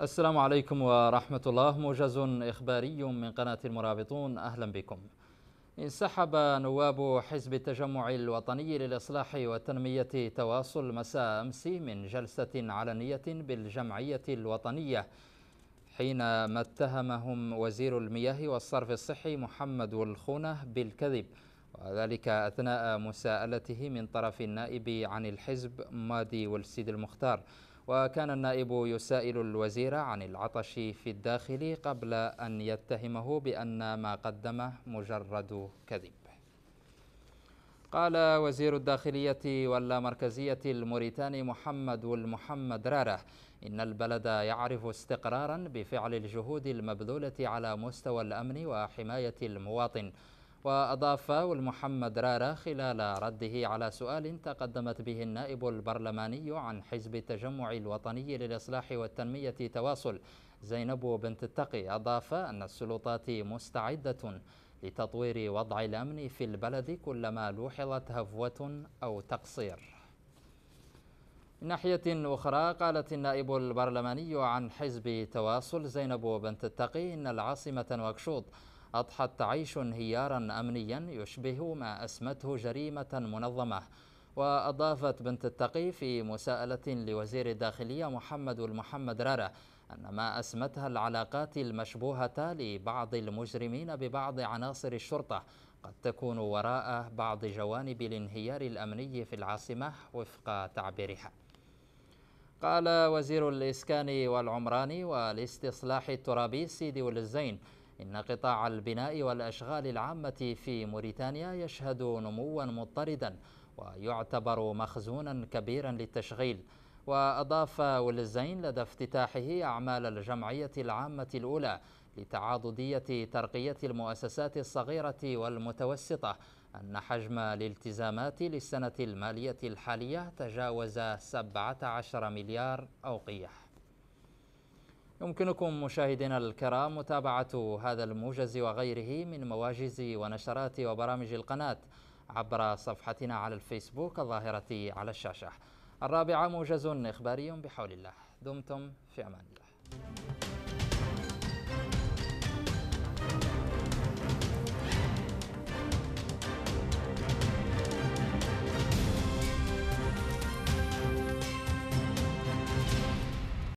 السلام عليكم ورحمة الله موجز إخباري من قناة المرابطون أهلا بكم انسحب نواب حزب التجمع الوطني للإصلاح والتنمية تواصل مساء أمس من جلسة علنية بالجمعية الوطنية حينما اتهمهم وزير المياه والصرف الصحي محمد الخونة بالكذب وذلك أثناء مساءلته من طرف النائب عن الحزب مادي والسيد المختار وكان النائب يسائل الوزير عن العطش في الداخل قبل أن يتهمه بأن ما قدمه مجرد كذب قال وزير الداخلية واللامركزية الموريتاني محمد والمحمد راره إن البلد يعرف استقرارا بفعل الجهود المبذولة على مستوى الأمن وحماية المواطن وأضاف محمد رارة خلال رده على سؤال تقدمت به النائب البرلماني عن حزب التجمع الوطني للإصلاح والتنمية تواصل زينب بنت التقي أضاف أن السلطات مستعدة لتطوير وضع الأمن في البلد كلما لوحظت هفوة أو تقصير من ناحية أخرى قالت النائب البرلماني عن حزب تواصل زينب بنت التقي إن العاصمة نواكشوط أضحت تعيش انهيارا أمنيا يشبه ما أسمته جريمة منظمة وأضافت بنت التقي في مساءلة لوزير الداخلية محمد المحمد رارة أن ما أسمتها العلاقات المشبوهة لبعض المجرمين ببعض عناصر الشرطة قد تكون وراء بعض جوانب الانهيار الأمني في العاصمة وفق تعبيرها قال وزير الإسكان والعمران والاستصلاح الترابي سيدي وللزين إن قطاع البناء والأشغال العامة في موريتانيا يشهد نموا مضطردا ويعتبر مخزونا كبيرا للتشغيل وأضاف ولزين لدى افتتاحه أعمال الجمعية العامة الأولى لتعاضدية ترقية المؤسسات الصغيرة والمتوسطة أن حجم الالتزامات للسنة المالية الحالية تجاوز 17 مليار أوقية يمكنكم مشاهدينا الكرام متابعة هذا الموجز وغيره من مواجز ونشرات وبرامج القناة عبر صفحتنا على الفيسبوك الظاهرة على الشاشة الرابعة موجز إخباري بحول الله دمتم في أمان الله